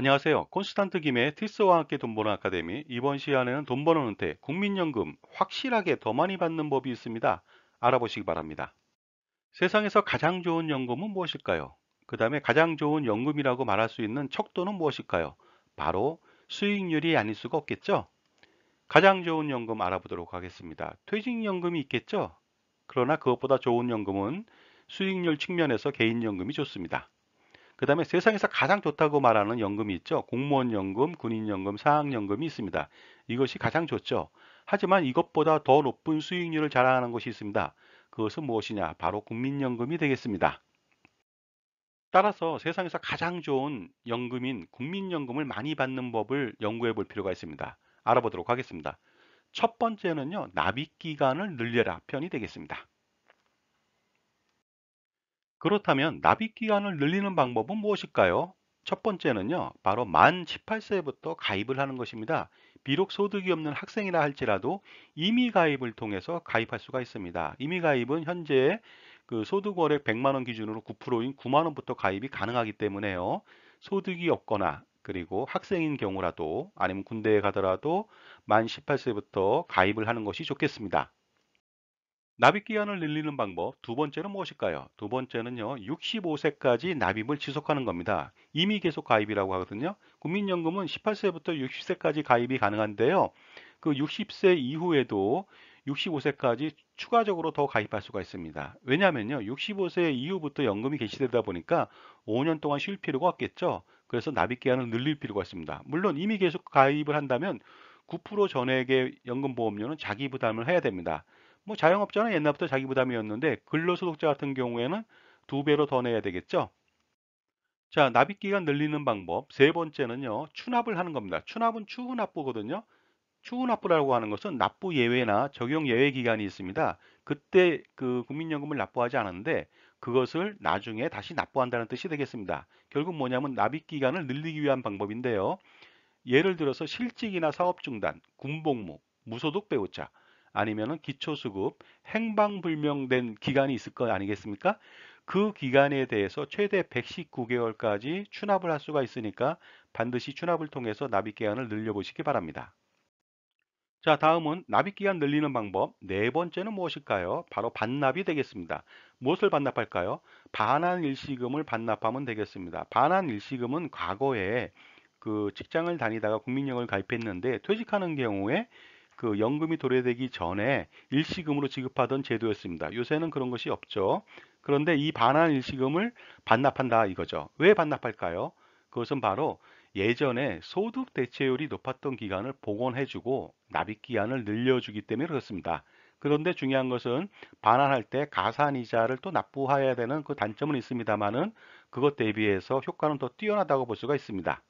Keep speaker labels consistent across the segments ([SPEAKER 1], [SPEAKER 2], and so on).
[SPEAKER 1] 안녕하세요. 콘스탄트 김의 티스와 함께 돈 버는 아카데미 이번 시간에는 돈 버는 은퇴, 국민연금 확실하게 더 많이 받는 법이 있습니다. 알아보시기 바랍니다. 세상에서 가장 좋은 연금은 무엇일까요? 그 다음에 가장 좋은 연금이라고 말할 수 있는 척도는 무엇일까요? 바로 수익률이 아닐 수가 없겠죠? 가장 좋은 연금 알아보도록 하겠습니다. 퇴직연금이 있겠죠? 그러나 그것보다 좋은 연금은 수익률 측면에서 개인연금이 좋습니다. 그 다음에 세상에서 가장 좋다고 말하는 연금이 있죠. 공무원 연금, 군인 연금, 사학 연금이 있습니다. 이것이 가장 좋죠. 하지만 이것보다 더 높은 수익률을 자랑하는 것이 있습니다. 그것은 무엇이냐? 바로 국민연금이 되겠습니다. 따라서 세상에서 가장 좋은 연금인 국민연금을 많이 받는 법을 연구해 볼 필요가 있습니다. 알아보도록 하겠습니다. 첫 번째는요, 납입기간을 늘려라 편이 되겠습니다. 그렇다면 납입 기간을 늘리는 방법은 무엇일까요? 첫 번째는요, 바로 만 18세부터 가입을 하는 것입니다. 비록 소득이 없는 학생이라 할지라도 이미 가입을 통해서 가입할 수가 있습니다. 이미 가입은 현재 그 소득 월액 100만 원 기준으로 9%인 9만 원부터 가입이 가능하기 때문에요. 소득이 없거나 그리고 학생인 경우라도 아니면 군대에 가더라도 만 18세부터 가입을 하는 것이 좋겠습니다. 납입 기한을 늘리는 방법 두 번째는 무엇일까요? 두 번째는요. 65세까지 납입을 지속하는 겁니다. 이미 계속 가입이라고 하거든요. 국민연금은 18세부터 60세까지 가입이 가능한데요. 그 60세 이후에도 65세까지 추가적으로 더 가입할 수가 있습니다. 왜냐하면요. 65세 이후부터 연금이 개시되다 보니까 5년 동안 쉴 필요가 없겠죠. 그래서 납입 기한을 늘릴 필요가 있습니다. 물론 이미 계속 가입을 한다면 9% 전액의 연금보험료는 자기 부담을 해야 됩니다. 뭐 자영업자는 옛날부터 자기 부담이었는데 근로소득자 같은 경우에는 두 배로 더 내야 되겠죠. 자, 납입 기간 늘리는 방법 세 번째는요. 추납을 하는 겁니다. 추납은 추후 납부거든요. 추후 납부라고 하는 것은 납부 예외나 적용 예외 기간이 있습니다. 그때 그 국민연금을 납부하지 않았는데 그것을 나중에 다시 납부한다는 뜻이 되겠습니다. 결국 뭐냐면 납입 기간을 늘리기 위한 방법인데요. 예를 들어서 실직이나 사업 중단, 군복무, 무소득 배우자 아니면 기초수급 행방불명된 기간이 있을 것 아니겠습니까? 그 기간에 대해서 최대 119개월까지 추납을 할 수가 있으니까 반드시 추납을 통해서 납입 기간을 늘려보시기 바랍니다. 자 다음은 납입 기간 늘리는 방법 네 번째는 무엇일까요? 바로 반납이 되겠습니다. 무엇을 반납할까요? 반환 일시금을 반납하면 되겠습니다. 반환 일시금은 과거에 그 직장을 다니다가 국민연금을 가입했는데 퇴직하는 경우에 그 연금이 도래되기 전에 일시금으로 지급하던 제도였습니다. 요새는 그런 것이 없죠. 그런데 이 반환 일시금을 반납한다 이거죠. 왜 반납할까요? 그것은 바로 예전에 소득 대체율이 높았던 기간을 복원해주고 납입 기한을 늘려주기 때문에 그렇습니다. 그런데 중요한 것은 반환할 때 가산 이자를 또 납부해야 되는 그 단점은 있습니다만은 그것 대비해서 효과는 더 뛰어나다고 볼 수가 있습니다.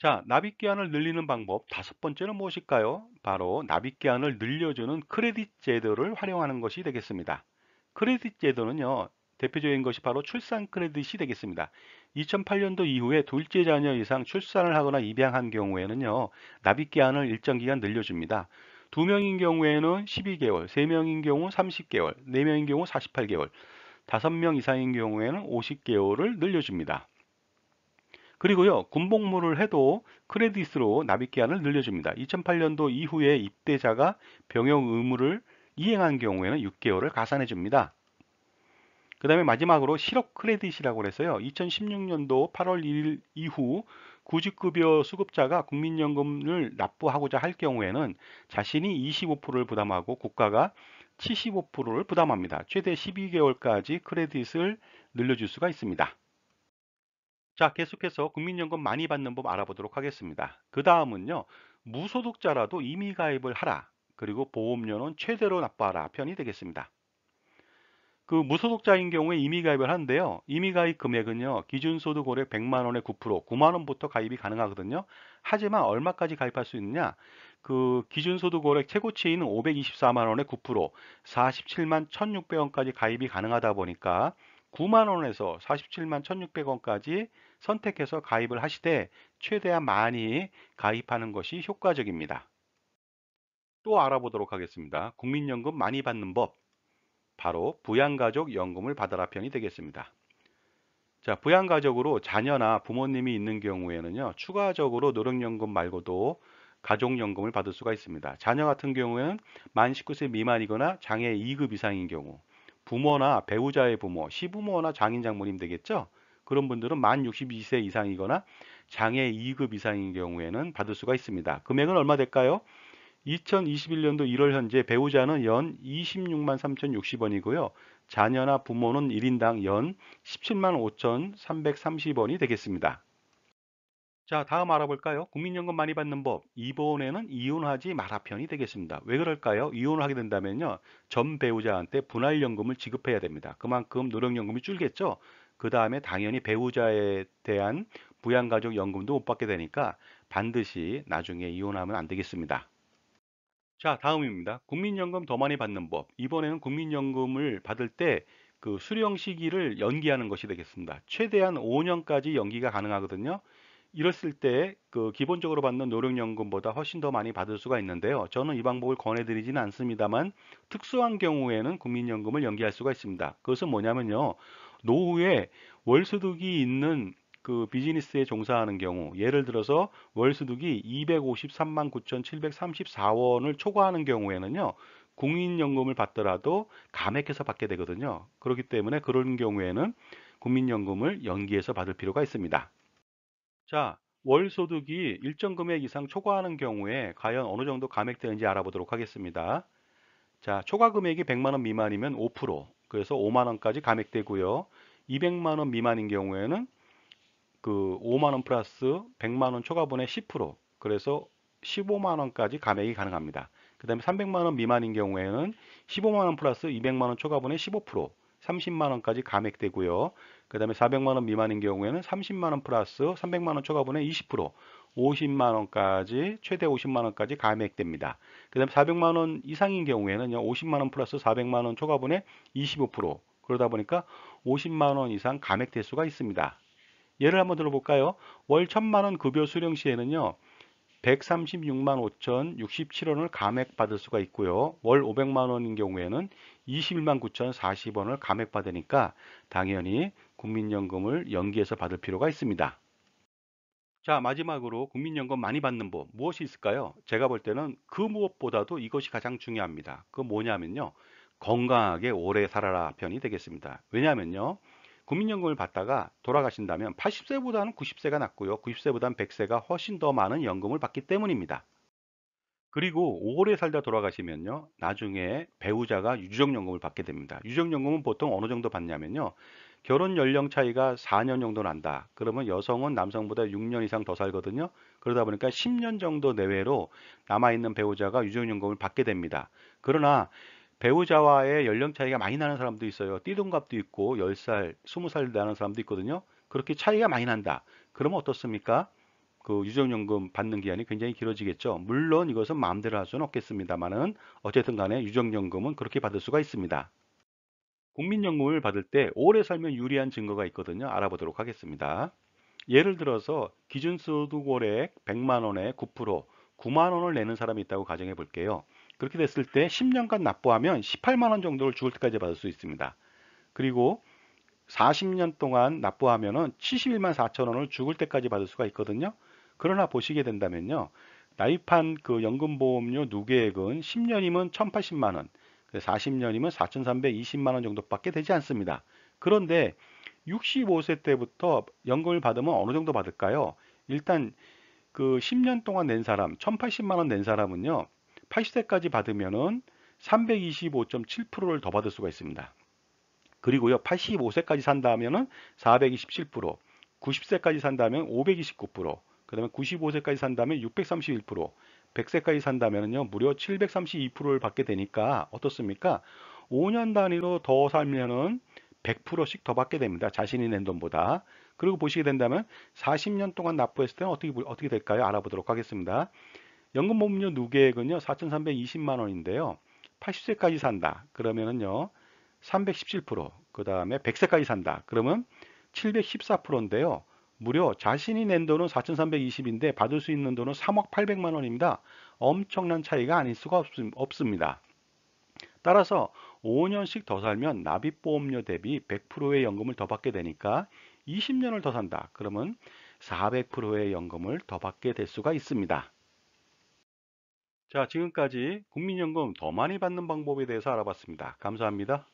[SPEAKER 1] 자, 납입 기한을 늘리는 방법 다섯 번째는 무엇일까요? 바로 납입 기한을 늘려주는 크레딧 제도를 활용하는 것이 되겠습니다. 크레딧 제도는요. 대표적인 것이 바로 출산 크레딧이 되겠습니다. 2008년도 이후에 둘째 자녀 이상 출산을 하거나 입양한 경우에는요. 납입 기한을 일정 기간 늘려줍니다. 2명인 경우에는 12개월, 3명인 경우 30개월, 4명인 경우 48개월, 5명 이상인 경우에는 50개월을 늘려줍니다. 그리고요 군복무를 해도 크레딧으로 납입 기한을 늘려줍니다. 2008년도 이후에 입대자가 병역 의무를 이행한 경우에는 6개월을 가산해 줍니다. 그 다음에 마지막으로 실업 크레딧이라고 해서요. 2016년도 8월 1일 이후 구직급여 수급자가 국민연금을 납부하고자 할 경우에는 자신이 25%를 부담하고 국가가 75%를 부담합니다. 최대 12개월까지 크레딧을 늘려줄 수가 있습니다. 자, 계속해서 국민연금 많이 받는 법 알아보도록 하겠습니다. 그 다음은요. 무소득자라도 이미 가입을 하라. 그리고 보험료는 최대로 납부하라 편이 되겠습니다. 그 무소득자인 경우에 이미 가입을 하는데요. 이미 가입 금액은요. 기준 소득 월에 100만 원의 9%, 9만 원부터 가입이 가능하거든요. 하지만 얼마까지 가입할 수 있느냐? 그 기준 소득 월해 최고치인 524만 원의 9%, 47만 1,600원까지 가입이 가능하다 보니까 9만 원에서 47만 1,600원까지 선택해서 가입을 하시되 최대한 많이 가입하는 것이 효과적입니다. 또 알아보도록 하겠습니다. 국민연금 많이 받는 법 바로 부양가족 연금을 받으라 편이 되겠습니다. 자, 부양가족으로 자녀나 부모님이 있는 경우에는요, 추가적으로 노령연금 말고도 가족연금을 받을 수가 있습니다. 자녀 같은 경우에는 만 19세 미만이거나 장애 2급 이상인 경우, 부모나 배우자의 부모, 시부모나 장인 장모님 되겠죠? 그런 분들은 만 62세 이상이거나 장애 2급 이상인 경우에는 받을 수가 있습니다. 금액은 얼마 될까요? 2021년도 1월 현재 배우자는 연 26만 3,060원이고요. 자녀나 부모는 1인당 연 17만 5,330원이 되겠습니다. 자, 다음 알아볼까요? 국민연금 많이 받는 법. 이번에는 이혼하지 마라 편이 되겠습니다. 왜 그럴까요? 이혼을 하게 된다면요. 전 배우자한테 분할연금을 지급해야 됩니다. 그만큼 노령연금이 줄겠죠? 그 다음에 당연히 배우자에 대한 부양가족 연금도 못 받게 되니까 반드시 나중에 이혼하면 안 되겠습니다. 자 다음입니다. 국민연금 더 많이 받는 법 이번에는 국민연금을 받을 때 그 수령 시기를 연기하는 것이 되겠습니다. 최대한 5년까지 연기가 가능하거든요. 이랬을 때그 기본적으로 받는 노령연금보다 훨씬 더 많이 받을 수가 있는데요. 저는 이 방법을 권해드리지는 않습니다만 특수한 경우에는 국민연금을 연기할 수가 있습니다. 그것은 뭐냐면요. 노후에 월소득이 있는 그 비즈니스에 종사하는 경우 예를 들어서 월소득이 253만 9,734원을 초과하는 경우에는요. 국민연금을 받더라도 감액해서 받게 되거든요. 그렇기 때문에 그런 경우에는 국민연금을 연기해서 받을 필요가 있습니다. 자, 월 소득이 일정 금액 이상 초과하는 경우에 과연 어느 정도 감액되는지 알아보도록 하겠습니다. 자, 초과 금액이 100만 원 미만이면 5%, 그래서 5만 원까지 감액되고요. 200만 원 미만인 경우에는 그 5만 원 플러스 100만 원 초과분의 10% 그래서 15만 원까지 감액이 가능합니다. 그 다음에 300만 원 미만인 경우에는 15만 원 플러스 200만 원 초과분의 15% 30만 원까지 감액되고요. 그 다음에 400만 원 미만인 경우에는 30만 원 플러스 300만 원 초과분의 20% 50만 원까지 최대 50만 원까지 감액됩니다. 그다음 400만 원 이상인 경우에는 50만 원 플러스 400만 원 초과분의 25% 그러다 보니까 50만 원 이상 감액될 수가 있습니다. 예를 한번 들어볼까요? 월1 0 0 0만원 급여 수령 시에는요. 136만 5,067원을 감액받을 수가 있고요. 월 500만 원인 경우에는 21만 9,040원을 감액받으니까 당연히 국민연금을 연기해서 받을 필요가 있습니다. 자, 마지막으로 국민연금 많이 받는 법 무엇이 있을까요? 제가 볼 때는 그 무엇보다도 이것이 가장 중요합니다. 그 뭐냐면요. 건강하게 오래 살아라 편이 되겠습니다. 왜냐면요. 국민연금을 받다가 돌아가신다면 80세보다는 90세가 낫고요. 90세보다는 100세가 훨씬 더 많은 연금을 받기 때문입니다. 그리고 오래 살다 돌아가시면요. 나중에 배우자가 유족연금을 받게 됩니다. 유족연금은 보통 어느 정도 받냐면요. 결혼 연령 차이가 4년 정도 난다. 그러면 여성은 남성보다 6년 이상 더 살거든요. 그러다 보니까 10년 정도 내외로 남아있는 배우자가 유증연금을 받게 됩니다. 그러나 배우자와의 연령 차이가 많이 나는 사람도 있어요. 띠동갑도 있고 10살, 20살 나는 사람도 있거든요. 그렇게 차이가 많이 난다. 그러면 어떻습니까? 그 유정연금 받는 기한이 굉장히 길어지겠죠. 물론 이것은 마음대로 할 수는 없겠습니다만은 어쨌든 간에 유정연금은 그렇게 받을 수가 있습니다. 국민연금을 받을 때 오래 살면 유리한 증거가 있거든요. 알아보도록 하겠습니다. 예를 들어서 기준소득월액 100만원에 9%, 9만원을 내는 사람이 있다고 가정해 볼게요. 그렇게 됐을 때 10년간 납부하면 18만원 정도를 죽을 때까지 받을 수 있습니다. 그리고 40년 동안 납부하면 71만 4천원을 죽을 때까지 받을 수가 있거든요. 그러나 보시게 된다면요. 나입한 그 연금보험료 누계액은 10년이면 1080만원, 40년이면 4,320만 원 정도밖에 되지 않습니다. 그런데 65세 때부터 연금을 받으면 어느 정도 받을까요? 일단 그 10년 동안 낸 사람, 1,080만 원 낸 사람은요. 80세까지 받으면은 325.7%를 더 받을 수가 있습니다. 그리고요. 85세까지 산다면은 427%, 90세까지 산다면 529%, 그다음에 95세까지 산다면 631%, 100세까지 산다면요 무려 732%를 받게 되니까 어떻습니까? 5년 단위로 더 살면은 100%씩 더 받게 됩니다. 자신이 낸 돈보다. 그리고 보시게 된다면 40년 동안 납부했을 때는 어떻게 어떻게 될까요? 알아보도록 하겠습니다. 연금 보험료 누계액은요 4,320만 원인데요. 80세까지 산다. 그러면은요 317%. 그 다음에 100세까지 산다. 그러면 714%인데요. 무려 자신이 낸 돈은 4,320인데 받을 수 있는 돈은 3억 8 0 0만 원입니다. 엄청난 차이가 아닐 수가 없, 습니다 따라서 5년씩 더 살면 납입보험료 대비 100%의 연금을 더 받게 되니까 20년을 더 산다. 그러면 400%의 연금을 더 받게 될 수가 있습니다. 자, 지금까지 국민연금 더 많이 받는 방법에 대해서 알아봤습니다. 감사합니다.